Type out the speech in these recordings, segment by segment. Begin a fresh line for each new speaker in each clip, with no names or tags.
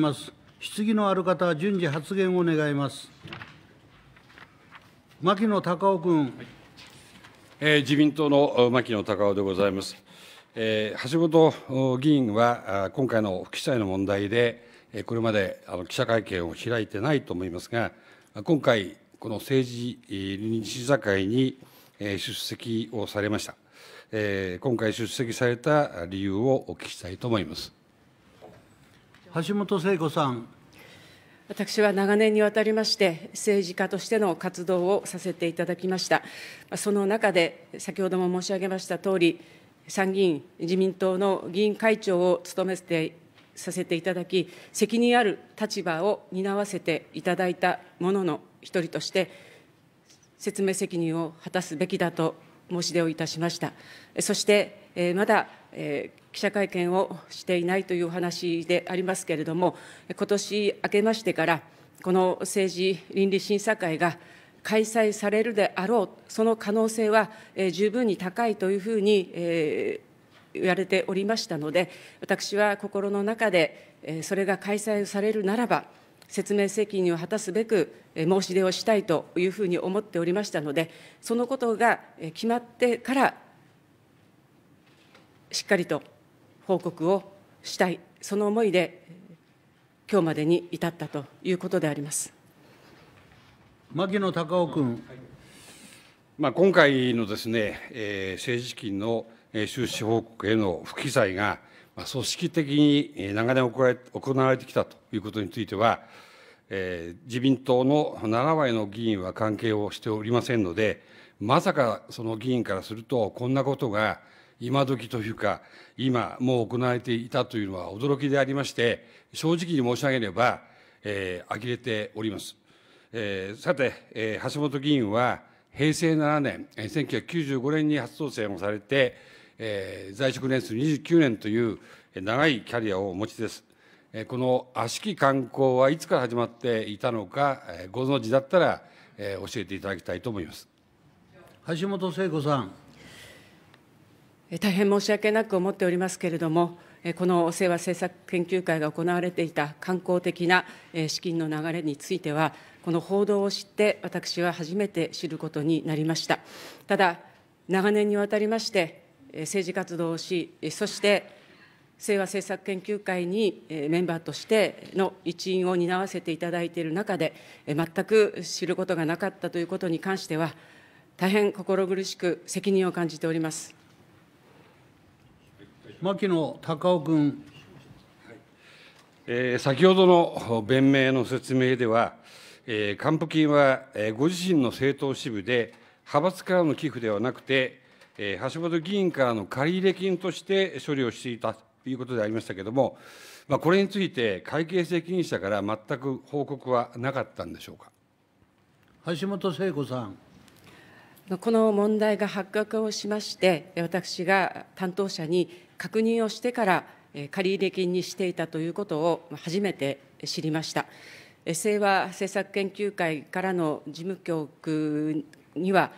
ます。質疑のある方、は順次発言を願います。牧野隆夫君、はい、
えー、自民党の牧野隆夫でございます。えー、橋本議員は今回の不記載の問題で、これまであの記者会見を開いてないと思いますが、今回、この政治臨時座会に出席をされました。えー、今回出席された理由をお聞きしたいと思います。
橋本聖子さん。
私は長年にわたりまして、政治家としての活動をさせていただきました。その中で、先ほども申し上げましたとおり、参議院自民党の議員会長を務めてさせていただき、責任ある立場を担わせていただいた者の一人として、説明責任を果たすべきだと申し出をいたしました。そして、まだ記者会見をしていないというお話でありますけれども、今年明けましてから、この政治倫理審査会が開催されるであろう、その可能性は、十分に高いというふうに、言われておりましたので、私は心の中で、それが開催されるならば、説明責任を果たすべく申し出をしたいというふうに思っておりましたので、そのことが決まってからしっかりと報告をしたい、その思いで今日までに至ったということであります。
牧野隆夫君、
まあ、今回のですね、えー、政治資金の収支報告への不記載が、まあ、組織的に長年行われてきたということについては、えー、自民党の7割の議員は関係をしておりませんので、まさかその議員からすると、こんなことが今時というか、今もう行われていたというのは驚きでありまして、正直に申し上げれば、えー、呆れております。えー、さて、えー、橋本議員は、平成7年、1995年に初当選をされて、えー、在職年数29年という長いキャリアをお持ちです。えー、この悪しき観光はいつから始まっていたのか、えー、ご存知だったら、えー、教えていただ
きたいと思います。橋本聖子さ
ん。大変申し訳なく思っておりますけれども、この清和政策研究会が行われていた観光的な資金の流れについては、この報道を知って、私は初めて知ることになりました。ただ、長年にわたりまして、政治活動をし、そして清和政策研究会にメンバーとしての一員を担わせていただいている中で、全く知ることがなかったということに関しては、大変心苦しく責任を感じております。
牧野孝夫君。えー、先
ほどの弁明の説明では、えー、還付金は、えー、ご自身の政党支部で、派閥からの寄付ではなくて、えー、橋本議員からの借入金として処理をしていたということでありましたけれども、まあ、これについて、会計責任者から全く報告はなかったんでしょうか。
橋本聖子さ
ん。この問題が発覚をしまして、私が担当者に確認をしてから、借入金にしていたということを初めて知りました。清和政策研究会からの事務局には、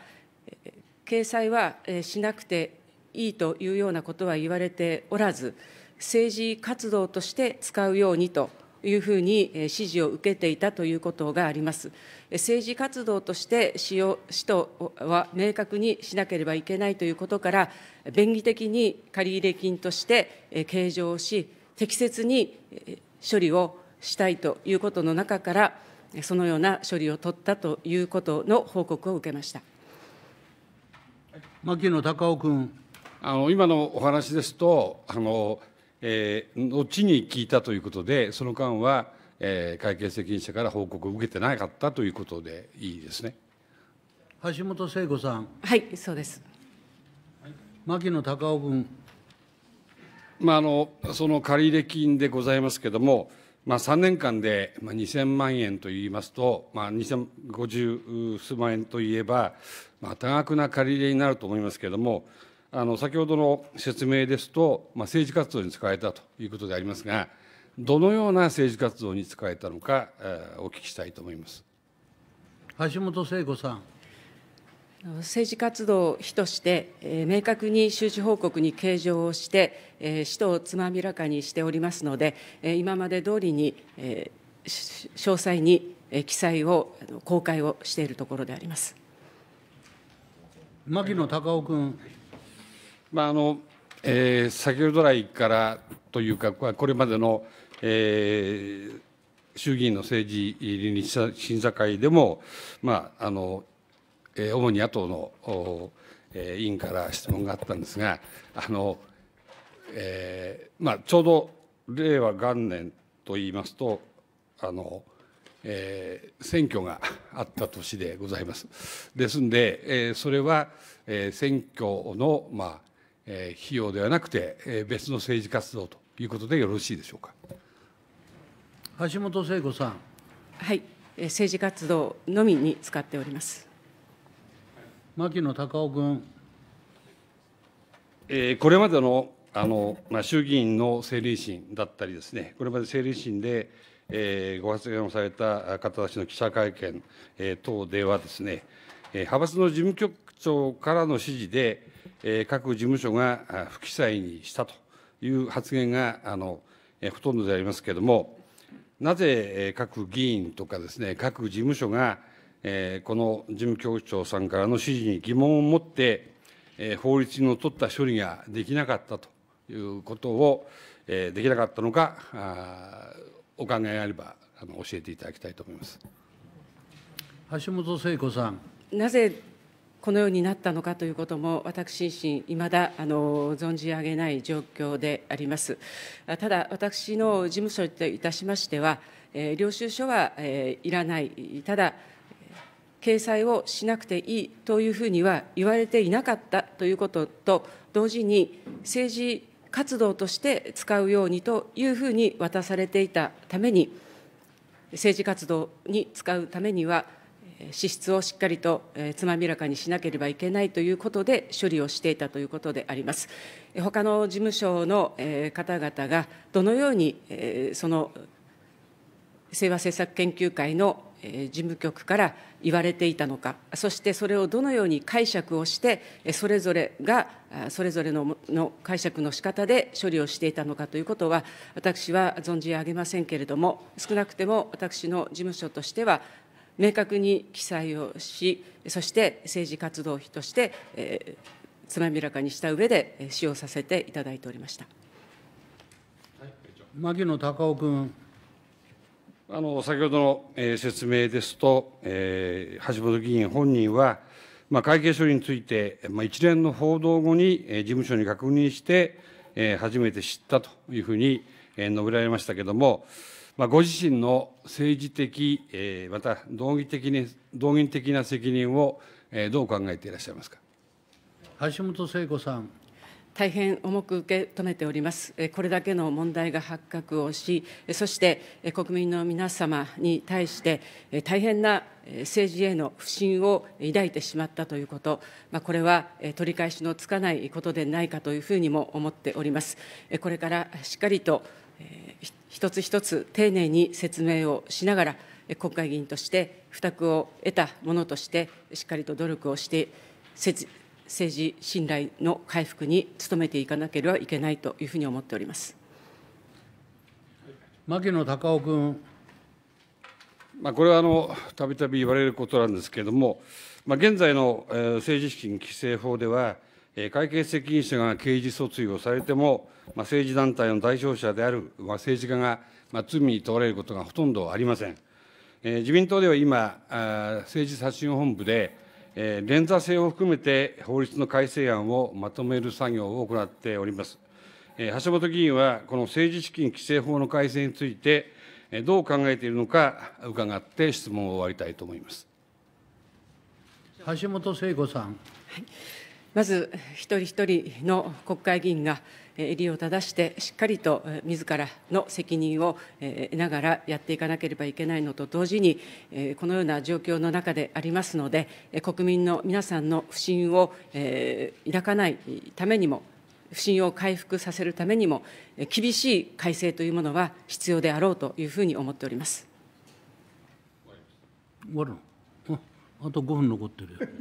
掲載はしなくていいというようなことは言われておらず、政治活動として使うようにというふうに指示を受けていたということがあります。政治活動として使用、使途は明確にしなければいけないということから、便宜的に借入金として計上し、適切に処理をしたいということの中から、そのような処理を取ったということの報告を受けました。
牧野孝雄君あの今の
お話ですとあのえー、後に聞いたということでその間は、えー、会計責任者から報告を受けてなかったということでいいですね
橋本聖子さんはいそうです牧野隆夫君
まああのその借入金でございますけれどもまあ、3年間で2000万円といいますと、まあ、2050数万円といえば、まあ、多額な借り入れになると思いますけれども、あの先ほどの説明ですと、まあ、政治活動に使えたということでありますが、どのような政治活動に使えたのか、えー、お聞きしたいと思います
橋本聖子さん。
政治活動を非として、えー、明確に収支報告に計上をして、えー、使途をつまびらかにしておりますので、えー、今まで通りに、えー、詳細に、え記載を公開をしているところであります
牧野隆夫君。まああの
えー、先ほど来からというか、これまでの、えー、衆議院の政治倫理審査会でも、まああのえー、主に野党の、えー、委員から質問があったんですが、あのえーまあ、ちょうど令和元年といいますと、あのえー、選挙があった年でございます。ですんで、えー、それは、えー、選挙の、まあえ費用ではなくて、え別の政治活動ということでよろしいでしょうか。
橋本聖子さん。はい、政治活動のみに使っております。
牧野孝夫君。
えー、これまでのあの、まあ、衆議院の政理審だったりですね、これまで政理審で、えー、ご発言をされた方たちの記者会見、えー、等ではですね、えー、派閥の事務局長からの指示で、各事務所が不記載にしたという発言があのほとんどでありますけれども、なぜ各議員とかですね、各事務所が、この事務局長さんからの指示に疑問を持って、法律の取った処理ができなかったということを、できなかったのか、お考えがあれば教えていただきたいと思います。
橋本聖子さん。
なぜこのようになったのかということも、私自身、いまだあの存じ上げない状況であります。ただ、私の事務所といたしましては、え領収書は、えいらない、ただ、掲載をしなくていいというふうには言われていなかったということと、同時に政治活動として使うようにというふうに渡されていたために、政治活動に使うためには、支出をしっかりとつまびらかにしなければいけないということで、処理をしていたということであります。他の事務所の方々が、どのようにその清和政策研究会の事務局から言われていたのか、そしてそれをどのように解釈をして、それぞれがそれぞれのの解釈の仕方で処理をしていたのかということは、私は存じ上げませんけれども、少なくても私の事務所としては、明確に記載をし、そして政治活動費として、えー、つまびらかにした上で使用させていただいておりました。牧野孝夫君。
あの先ほどの、えー、説明ですと、えー、橋本議員本人は、まあ、会計処理について、まあ、一連の報道後に、えー、事務所に確認して、えー、初めて知ったというふうに、えー、述べられましたけれども、まあ、ご自身の政治的、えー、また道義的に道義的な責任を、えー、どう考えていらっしゃいますか
橋本聖子さん。大変重く受け止めております。これだけの問題が発覚をし、そして国民の皆様に対して大変な政治への不信を抱いてしまったということ、これは取り返しのつかないことでないかというふうにも思っております。これからしっかりと一つ一つ丁寧に説明をしながら、国会議員として負託を得たものとして、しっかりと努力をして、政治信頼の回復に努めていかなければいけないというふうに思っております牧野孝夫君。
まあ、これはあのたびたび言われることなんですけれども、まあ、現在の政治資金規正法では、会計責任者が刑事訴追をされても、政治団体の代表者である政治家が罪に問われることがほとんどありません。自民党では今、政治刷新本部で、連座制を含めて法律の改正案をまとめる作業を行っております。橋本議員は、この政治資金規正法の改正について、どう考えているのか伺って質問を終わりたいと思います。
橋本聖子さん。はいまず一人一人の国会議員が襟を正して、しっかりと自らの責任を得ながらやっていかなければいけないのと同時に、このような状況の中でありますので、国民の皆さんの不信を抱かないためにも、不信を回復させるためにも、厳しい改正というものは必要であろうというふうに思っております。
終わるのあと5分残ってる